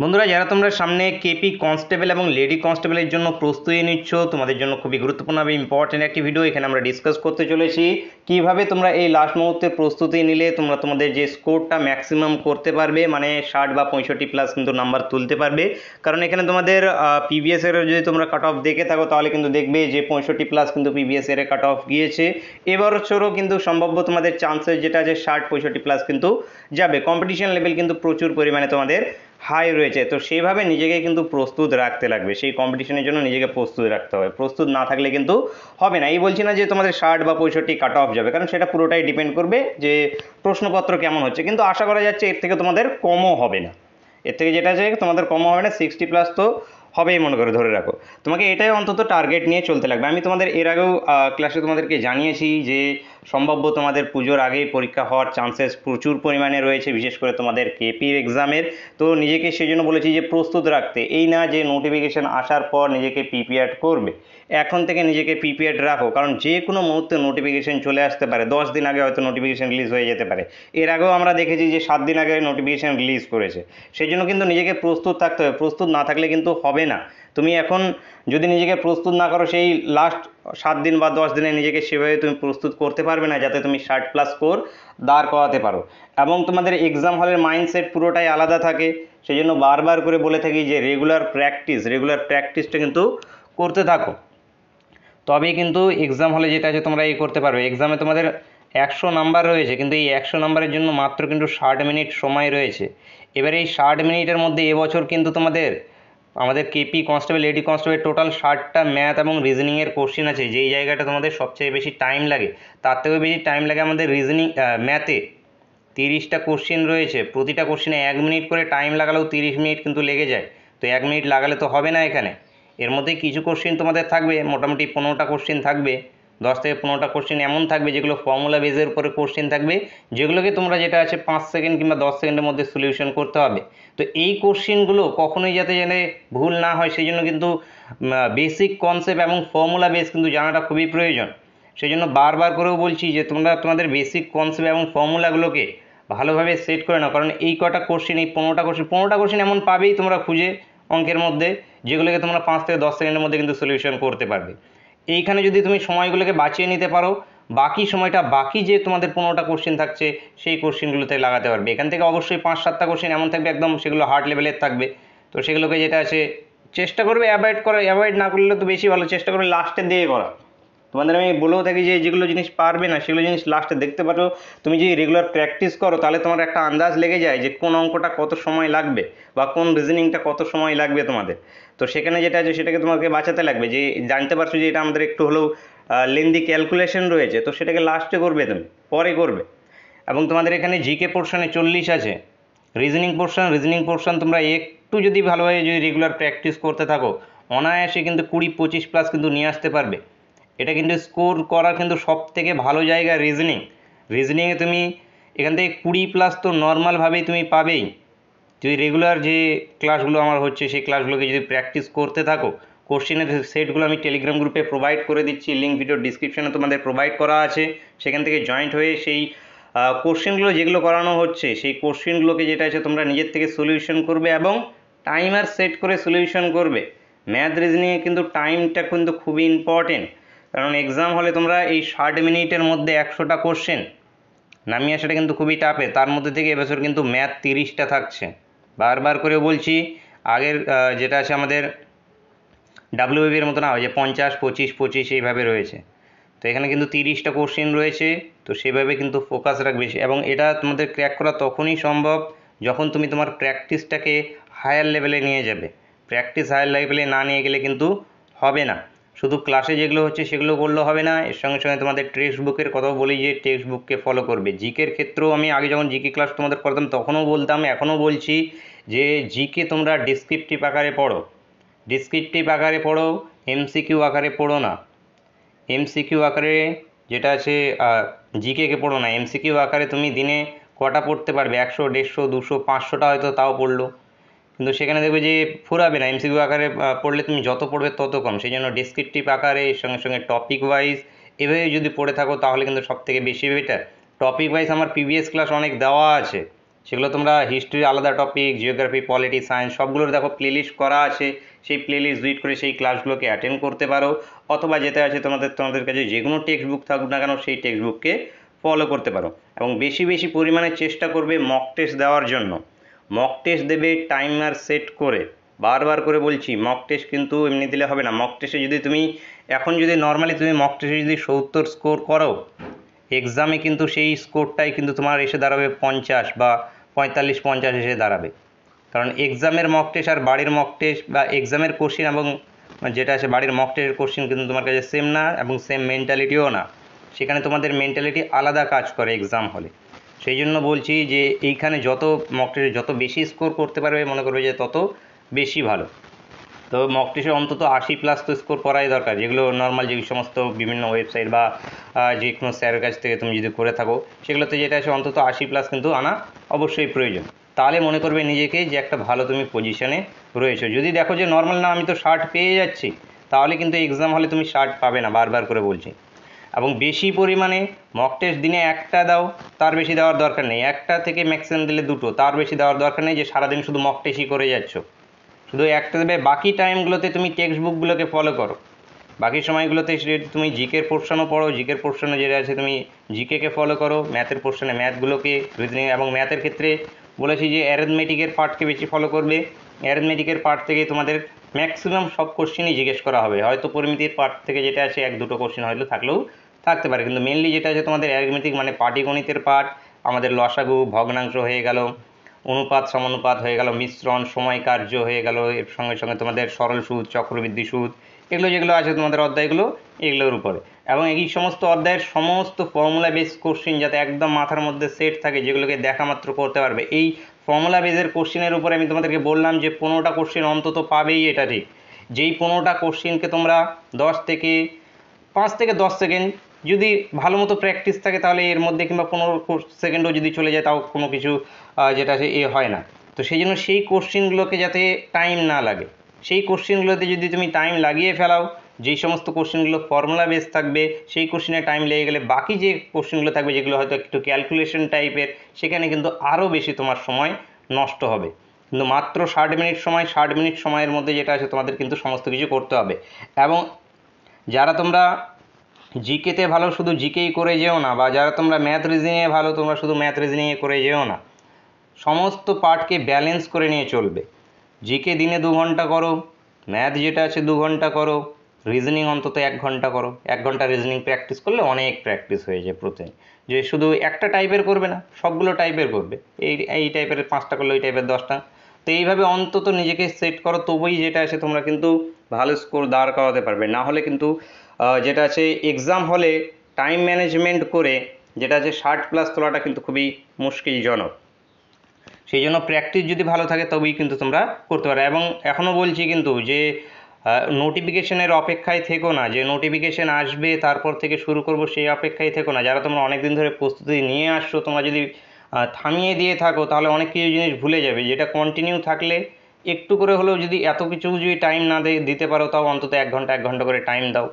বন্ধুরা যারা তোমরা সামনে কেপি কনস্টেবল এবং লেডি কনস্টেবলের জন্য প্রস্তুতি নিচ্ছ তোমাদের জন্য খুবই গুরুত্বপূর্ণ এবং ইম্পর্টেন্ট একটি ভিডিও এখানে আমরা ডিসকাস করতে চলেছি কিভাবে তোমরা এই লাস্ট মুহূর্তে প্রস্তুতি নিলে তোমরা তোমাদের যে স্কোরটা ম্যাক্সিমাম করতে পারবে মানে ষাট বা পঁয়ষট্টি প্লাস কিন্তু নাম্বার তুলতে পারবে কারণ এখানে তোমাদের পিবিএস এর যদি তোমরা কাট অফ দেখে থাকো তাহলে কিন্তু দেখবে যে পঁয়ষট্টি প্লাস কিন্তু পিবিএস এর কাট অফ গিয়েছে এবছরও কিন্তু সম্ভাব্য তোমাদের চান্সেস যেটা আছে ষাট পঁয়ষট্টি প্লাস কিন্তু যাবে কম্পিটিশন লেভেল কিন্তু প্রচুর পরিমাণে তোমাদের হাই রয়েছে তো সেইভাবে নিজেকে কিন্তু প্রস্তুত রাখতে লাগবে সেই কম্পিটিশনের জন্য নিজেকে প্রস্তুত রাখতে হবে প্রস্তুত না থাকলে কিন্তু হবে না এই বলছি না যে তোমাদের ষাট বা পঁয়ষট্টি কাট অফ যাবে কারণ সেটা পুরোটাই ডিপেন্ড করবে যে প্রশ্নপত্র কেমন হচ্ছে কিন্তু আশা করা যাচ্ছে এর থেকে তোমাদের কমও হবে না এর থেকে যেটা আছে তোমাদের কমও হবে না সিক্সটি প্লাস তো হবেই মনে করে ধরে রাখো তোমাকে এটাই অন্তত টার্গেট নিয়ে চলতে লাগবে আমি তোমাদের এর আগেও ক্লাসে তোমাদেরকে জানিয়েছি যে সম্ভাব্য তোমাদের পুজোর আগেই পরীক্ষা হওয়ার চান্সেস প্রচুর পরিমাণে রয়েছে বিশেষ করে তোমাদের কেপির এক্সামের তো নিজেকে সেই জন্য বলেছি যে প্রস্তুত রাখতে এই না যে নোটিফিকেশান আসার পর নিজেকে প্রিপেয়ার করবে এখন থেকে নিজেকে প্রিপেয়ার রাখো কারণ যে কোনো মুহূর্তে নোটিফিকেশান চলে আসতে পারে দশ দিন আগে হয়তো নোটিফিকেশান রিলিজ হয়ে যেতে পারে এর আগেও আমরা দেখেছি যে সাত দিন আগে নোটিফিকেশান রিলিজ করেছে সেই জন্য কিন্তু নিজেকে প্রস্তুত থাকতে হবে প্রস্তুত না থাকলে কিন্তু হবে হবে না তুমি এখন যদি নিজেকে প্রস্তুত না করো সেই লাস্ট সাত দিন বা দশ দিনে নিজেকে সেভাবে তুমি প্রস্তুত করতে পারবে না যাতে তুমি ষাট প্লাস স্কোর দাঁড় করাতে পারো এবং তোমাদের এক্সাম হলের মাইন্ডসেট পুরোটাই আলাদা থাকে সেই জন্য বারবার করে বলে থাকি যে রেগুলার প্র্যাকটিস রেগুলার প্র্যাকটিসটা কিন্তু করতে থাকো তবে কিন্তু এক্সাম হলে যেটা আছে তোমরা এই করতে পারবে এক্সামে তোমাদের একশো নাম্বার রয়েছে কিন্তু এই একশো নাম্বারের জন্য মাত্র কিন্তু ষাট মিনিট সময় রয়েছে এবার এই ষাট মিনিটের মধ্যে এবছর কিন্তু তোমাদের আমাদের কেপি কনস্টেবল এডি কনস্টেবল টোটাল ষাটটা ম্যাথ এবং রিজনিংয়ের কোশ্চেন আছে যেই জায়গাটা তোমাদের সবচেয়ে বেশি টাইম লাগে তার থেকেও বেশি টাইম লাগে আমাদের রিজনিং ম্যাথে তিরিশটা কোশ্চেন রয়েছে প্রতিটা কোশ্চেনে এক মিনিট করে টাইম লাগালেও তিরিশ মিনিট কিন্তু লেগে যায় তো এক মিনিট লাগালে তো হবে না এখানে এর মধ্যে কিছু কোশ্চেন তোমাদের থাকবে মোটামুটি পনেরোটা কোশ্চেন থাকবে দশ থেকে পনেরোটা কোশ্চেন এমন থাকবে যেগুলো ফর্মুলা বেজের উপরে কোশ্চেন থাকবে যেগুলোকে তোমরা যেটা আছে পাঁচ সেকেন্ড কিংবা দশ সেকেন্ডের মধ্যে সলিউশন করতে হবে তো এই কোশ্চেনগুলো কখনোই যাতে যেন ভুল না হয় সেই জন্য কিন্তু বেসিক কনসেপ্ট এবং ফর্মুলা বেস কিন্তু জানাটা খুবই প্রয়োজন সেই জন্য বারবার করেও বলছি যে তোমরা তোমাদের বেসিক কনসেপ্ট এবং ফর্মুলাগুলোকে ভালোভাবে সেট করে নাও কারণ এই কটা কোশ্চেন এই পনেরোটা কোশ্চেন পনেরোটা কোশ্চেন এমন পাবেই তোমরা খুঁজে অঙ্কের মধ্যে যেগুলোকে তোমরা পাঁচ থেকে দশ সেকেন্ডের মধ্যে কিন্তু সলিউশন করতে পারবে এইখানে যদি তুমি সময়গুলোকে বাঁচিয়ে নিতে পারো বাকি সময়টা বাকি যে তোমাদের পনেরোটা কোশ্চেন থাকছে সেই কোশ্চেনগুলোতে লাগাতে পারবে এখান থেকে অবশ্যই পাঁচ সাতটা কোশ্চেন এমন থাকবে একদম সেগুলো হার্ড লেভেলের থাকবে তো সেগুলোকে যেটা আছে চেষ্টা করবে অ্যাভয়েড করা অ্যাভয়েড না করলে তো বেশি ভালো চেষ্টা করবে লাস্টে দিয়ে করা তোমাদের আমি বলেও থাকি যে যেগুলো জিনিস পারবে না সেগুলো জিনিস লাস্টে দেখতে পারো তুমি যদি রেগুলার প্র্যাকটিস করো তাহলে তোমার একটা আন্দাজ লেগে যায় যে কোন অঙ্কটা কত সময় লাগবে বা কোন রিজনিংটা কত সময় লাগবে তোমাদের তো সেখানে যেটা আছে সেটাকে তোমাকে বাঁচাতে লাগবে যে জানতে পারছো যে এটা আমাদের একটু হলেও লেন্দি ক্যালকুলেশন রয়েছে তো সেটাকে লাস্টে করবে তুমি পরে করবে এবং তোমাদের এখানে জিকে পোর্শনে চল্লিশ আছে রিজনিং পোর্শন রিজনিং পোর্শন তোমরা একটু যদি ভালোভাবে যদি রেগুলার প্র্যাকটিস করতে থাকো অনায়াসে কিন্তু কুড়ি পঁচিশ প্লাস কিন্তু নিয়ে আসতে পারবে এটা কিন্তু স্কোর করার কিন্তু সব থেকে ভালো জায়গা রিজনিং রিজনিংয়ে তুমি এখান থেকে কুড়ি প্লাস তো নর্মালভাবেই তুমি পাবেই যদি রেগুলার যে ক্লাসগুলো আমার হচ্ছে সেই ক্লাসগুলোকে যদি প্র্যাকটিস করতে থাকো কোশ্চেনের সেটগুলো আমি টেলিগ্রাম গ্রুপে প্রোভাইড করে দিচ্ছি লিঙ্ক ভিডিও ডিসক্রিপশানে তোমাদের প্রোভাইড করা আছে সেখান থেকে জয়েন্ট হয়ে সেই কোশ্চেনগুলো যেগুলো করানো হচ্ছে সেই কোশ্চেনগুলোকে যেটা আছে তোমরা নিজের থেকে সলিউশন করবে এবং টাইমার সেট করে সলিউশন করবে ম্যাথ রিজনিংয়ে কিন্তু টাইমটা কিন্তু খুবই ইম্পর্টেন্ট কারণ এক্সাম হলে তোমরা এই ষাট মিনিটের মধ্যে একশোটা কোশ্চেন নামিয়ে আসাটা কিন্তু খুবই টাফে তার মধ্যে থেকে এবছর কিন্তু ম্যাথ তিরিশটা থাকছে বারবার করে বলছি আগের যেটা আছে আমাদের ডাব্লিউবির মতো না হয় যে পঞ্চাশ পঁচিশ পঁচিশ এইভাবে রয়েছে তো এখানে কিন্তু তিরিশটা কোশ্চেন রয়েছে তো সেভাবে কিন্তু ফোকাস রাখবে এবং এটা তোমাদের ক্র্যাক করা তখনই সম্ভব যখন তুমি তোমার প্র্যাকটিসটাকে হায়ার লেভেলে নিয়ে যাবে প্র্যাকটিস হায়ার লেভেলে না নিয়ে গেলে কিন্তু হবে না শুধু ক্লাসে যেগুলো হচ্ছে সেগুলো করলে হবে না এর সঙ্গে সঙ্গে তোমাদের টেক্সট বুকের কথাও বলি যে টেক্সট বুককে ফলো করবে জিকের ক্ষেত্রেও আমি আগে যখন জিকে ক্লাস তোমাদের করতাম তখনও বলতাম এখনও বলছি যে জিকে তোমরা ডিসক্রিপটিভ আকারে পড়ো ডিসক্রিপটিভ আকারে পড়ো এমসিকিউ আকারে পড়ো না এমসিকিউ আকারে যেটা আছে জিকেকে পড়ো না এমসিকিউ আকারে তুমি দিনে কটা পড়তে পারবে একশো দেড়শো দুশো পাঁচশোটা হয়তো তাও পড়লো কিন্তু সেখানে দেখবে যে ফোরাবে না এমসিকিউ আকারে পড়লে তুমি যত পড়বে তত কম সেই জন্য ডিসক্রিপটিভ আকারে এর সঙ্গে সঙ্গে টপিক ওয়াইজ এভাবে যদি পড়ে থাকো তাহলে কিন্তু সবথেকে বেশি বেটার টপিক ওয়াইজ আমার প্রিভিয়াস ক্লাস অনেক দেওয়া আছে সেগুলো তোমরা হিস্ট্রির আলাদা টপিক জিওগ্রাফি পলিটি সায়েন্স সবগুলোর দেখো লিস্ট করা আছে সেই লিস্ট রিড করে সেই ক্লাসগুলোকে অ্যাটেন্ড করতে পারো অথবা যেতে আছে তোমাদের তোমাদের কাছে যে কোনো টেক্সট বুক থাকুক না কেন সেই টেক্সট বুককে ফলো করতে পারো এবং বেশি বেশি পরিমাণে চেষ্টা করবে মক টেস্ট দেওয়ার জন্য মক টেস্ট দেবে টাইমার সেট করে বারবার করে বলছি মক টেস্ট কিন্তু এমনি দিলে হবে না মক টেস্টে যদি তুমি এখন যদি নর্মালি তুমি মক টেস্টে যদি সত্তর স্কোর করো এক্সামে কিন্তু সেই স্কোরটাই কিন্তু তোমার এসে দাঁড়াবে পঞ্চাশ বা পঁয়তাল্লিশ পঞ্চাশ এসে দাঁড়াবে কারণ এক্সামের মক টেস্ট আর বাড়ির মক টেস্ট বা এক্সামের কোশ্চিন এবং যেটা আছে বাড়ির মক টেস্টের কোশ্চিন কিন্তু তোমার কাছে সেম না এবং সেম মেন্টালিটিও না সেখানে তোমাদের মেন্টালিটি আলাদা কাজ করে এক্সাম হলে সেই জন্য বলছি যে এইখানে যত মক যত বেশি স্কোর করতে পারবে মনে করবে যে তত বেশি ভালো তো মক টেস্টে অন্তত আশি প্লাস তো স্কোর করাই দরকার যেগুলো নর্মাল যে সমস্ত বিভিন্ন ওয়েবসাইট বা যে কোনো স্যারের কাছ থেকে তুমি যদি করে থাকো সেগুলোতে যেটা আছে অন্তত আশি প্লাস কিন্তু আনা অবশ্যই প্রয়োজন তাহলে মনে করবে নিজেকে যে একটা ভালো তুমি পজিশনে রয়েছো যদি দেখো যে নর্মাল না আমি তো ষাট পেয়ে যাচ্ছি তাহলে কিন্তু এক্সাম হলে তুমি ষাট পাবে না বারবার করে বলছি এবং বেশি পরিমাণে মক টেস্ট দিনে একটা দাও তার বেশি দেওয়ার দরকার নেই একটা থেকে ম্যাক্সিমাম দিলে দুটো তার বেশি দেওয়ার দরকার নেই যে সারাদিন শুধু মক টেস্টই করে যাচ্ছ শুধু একটা দেবে বাকি টাইমগুলোতে তুমি টেক্সট বুকগুলোকে ফলো করো বাকি সময়গুলোতে তুমি জিকের পোর্শনও পড়ো জিকের পোর্শনে যেটা আছে তুমি জিকেকে ফলো করো ম্যাথের পোর্শনে ম্যাথগুলোকে রিজনিং এবং ম্যাথের ক্ষেত্রে বলেছি যে অ্যারেথমেটিকের পার্টকে বেশি ফলো করবে অ্যারেথমেটিকের পার্ট থেকে তোমাদের ম্যাক্সিমাম সব কোশ্চেনই জিজ্ঞেস করা হবে হয়তো পরিমিতির পার্ট থেকে যেটা আছে এক দুটো কোশ্চেন হয়তো থাকলেও থাকতে পারে কিন্তু মেনলি যেটা হচ্ছে তোমাদের অ্যারিথমেটিক মানে পাটিগণিতের পার্ট আমাদের লসাগু ভগ্নাংশ হয়ে গেল অনুপাত সমানুপাত হয়ে গেল মিশ্রণ সময় কার্য হয়ে গেল এর সঙ্গে সঙ্গে তোমাদের সরল সুদ চক্রবৃদ্ধি সুদ এগুলো যেগুলো আছে তোমাদের অধ্যায়গুলো এগুলোর উপরে এবং এই সমস্ত অধ্যায়ের সমস্ত ফর্মুলা বেস কোশ্চিন যাতে একদম মাথার মধ্যে সেট থাকে যেগুলোকে দেখা মাত্র করতে পারবে এই ফর্মুলা বেসের কোশ্চিনের উপরে আমি তোমাদেরকে বললাম যে পনেরোটা কোশ্চিন অন্তত পাবেই এটা ঠিক যেই পনেরোটা কোশ্চিনকে তোমরা দশ থেকে পাঁচ থেকে দশ সেকেন্ড যদি ভালো মতো প্র্যাকটিস থাকে তাহলে এর মধ্যে কিংবা পনেরো সেকেন্ডও যদি চলে যায় তাও কোনো কিছু যেটা আছে এ হয় না তো সেই জন্য সেই কোশ্চেনগুলোকে যাতে টাইম না লাগে সেই কোশ্চেনগুলোতে যদি তুমি টাইম লাগিয়ে ফেলাও যেই সমস্ত কোশ্চেনগুলো ফর্মুলা বেস থাকবে সেই কোশ্চেনে টাইম লেগে গেলে বাকি যে কোশ্চেনগুলো থাকবে যেগুলো হয়তো একটু ক্যালকুলেশন টাইপের সেখানে কিন্তু আরও বেশি তোমার সময় নষ্ট হবে কিন্তু মাত্র ষাট মিনিট সময় ষাট মিনিট সময়ের মধ্যে যেটা আছে তোমাদের কিন্তু সমস্ত কিছু করতে হবে এবং যারা তোমরা জিকেতে ভালো শুধু জিকেই করে যেও না বা যারা তোমরা ম্যাথ রিজনিংয়ে ভালো তোমরা শুধু ম্যাথ রিজনিংয়ে করে যেও না সমস্ত পার্টকে ব্যালেন্স করে নিয়ে চলবে জিকে দিনে দু ঘন্টা করো ম্যাথ যেটা আছে দু ঘন্টা করো রিজনিং অন্তত এক ঘন্টা করো এক ঘন্টা রিজনিং প্র্যাকটিস করলে অনেক প্র্যাকটিস হয়ে যায় প্রতিদিন যে শুধু একটা টাইপের করবে না সবগুলো টাইপের করবে এই এই টাইপের পাঁচটা করলে ওই টাইপের দশটা তো এইভাবে অন্তত নিজেকে সেট করো তবুই যেটা আছে তোমরা কিন্তু ভালো স্কোর দাঁড় করাতে পারবে না হলে কিন্তু যেটা আছে এক্সাম হলে টাইম ম্যানেজমেন্ট করে যেটা আছে ষাট প্লাস তোলাটা কিন্তু খুবই মুশকিলজনক সেই জন্য প্র্যাকটিস যদি ভালো থাকে তবেই কিন্তু তোমরা করতে পারো এবং এখনও বলছি কিন্তু যে নোটিফিকেশনের অপেক্ষায় থেকো না যে নোটিফিকেশন আসবে তারপর থেকে শুরু করব সেই অপেক্ষায় থেকো না যারা তোমরা অনেক দিন ধরে প্রস্তুতি নিয়ে আসছো তোমরা যদি থামিয়ে দিয়ে থাকো তাহলে অনেক কিছু জিনিস ভুলে যাবে যেটা কন্টিনিউ থাকলে একটু করে হলেও যদি এত কিছু যদি টাইম না দিতে পারো তাও অন্তত এক ঘন্টা এক ঘন্টা করে টাইম দাও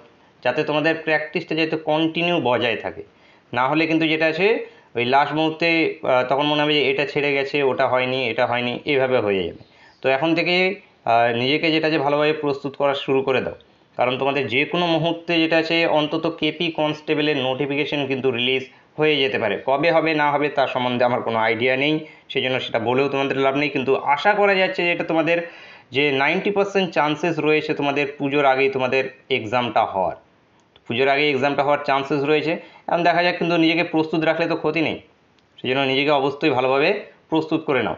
যাতে তোমাদের প্র্যাকটিসটা যাতে কন্টিনিউ বজায় থাকে না হলে কিন্তু যেটা আছে ওই লাস্ট মুহূর্তে তখন মনে হবে যে এটা ছেড়ে গেছে ওটা হয়নি এটা হয়নি এভাবে হয়ে যাবে তো এখন থেকে নিজেকে যেটা আছে ভালোভাবে প্রস্তুত করা শুরু করে দাও কারণ তোমাদের যে কোনো মুহূর্তে যেটা আছে অন্তত কেপি কনস্টেবলের নোটিফিকেশন কিন্তু রিলিজ হয়ে যেতে পারে কবে হবে না হবে তার সম্বন্ধে আমার কোনো আইডিয়া নেই সেই জন্য সেটা বলেও তোমাদের লাভ নেই কিন্তু আশা করা যাচ্ছে যে এটা তোমাদের যে নাইনটি পার্সেন্ট চান্সেস রয়েছে তোমাদের পুজোর আগেই তোমাদের এক্সামটা হওয়ার পুজোর আগে এক্সামটা হওয়ার চান্সেস রয়েছে এখন দেখা যাক কিন্তু নিজেকে প্রস্তুত রাখলে তো ক্ষতি নেই সেই জন্য নিজেকে অবশ্যই ভালোভাবে প্রস্তুত করে নাও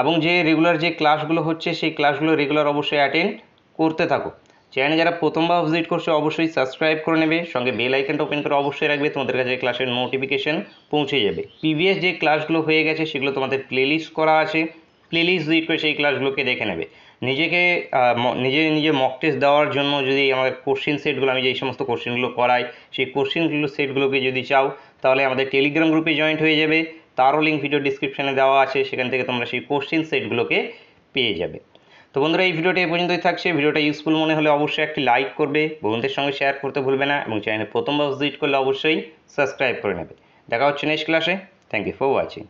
এবং যে রেগুলার যে ক্লাসগুলো হচ্ছে সেই ক্লাসগুলো রেগুলার অবশ্যই অ্যাটেন্ড করতে থাকো চ্যানেল যারা প্রথমবার ভিজিট করছে অবশ্যই সাবস্ক্রাইব করে নেবে সঙ্গে বেল আইকনটা ওপেন করে অবশ্যই রাখবে তোমাদের কাছে ক্লাসের নোটিফিকেশন পৌঁছে যাবে পিভিএস যে ক্লাসগুলো হয়ে গেছে সেগুলো তোমাদের প্লেলিস্ট করা আছে প্লেলিস্ট দিয়ে করে সেই ক্লাসগুলোকে দেখে নেবে নিজেকে নিজে নিজে মক টেস্ট দেওয়ার জন্য যদি আমাদের কোশ্চেন সেটগুলো আমি যেই সমস্ত কোশ্চেনগুলো করাই সেই কোশ্চেনগুলো সেটগুলোকে যদি চাও তাহলে আমাদের টেলিগ্রাম গ্রুপে জয়েন্ট হয়ে যাবে তারও লিঙ্ক ভিডিও ডিসক্রিপশানে দেওয়া আছে সেখান থেকে তোমরা সেই কোশ্চেন সেটগুলোকে পেয়ে যাবে তো বন্ধুরা এই ভিডিওটা এ পর্যন্তই থাকছে ভিডিওটা ইউজফুল মনে হলে অবশ্যই একটি লাইক করবে বন্ধুদের সঙ্গে শেয়ার করতে ভুলবে না এবং চ্যানেল প্রথমবার ভিজিট করলে অবশ্যই সাবস্ক্রাইব করে নেবে দেখা হচ্ছে নেক্সট ক্লাসে থ্যাংক ইউ ফর ওয়াচিং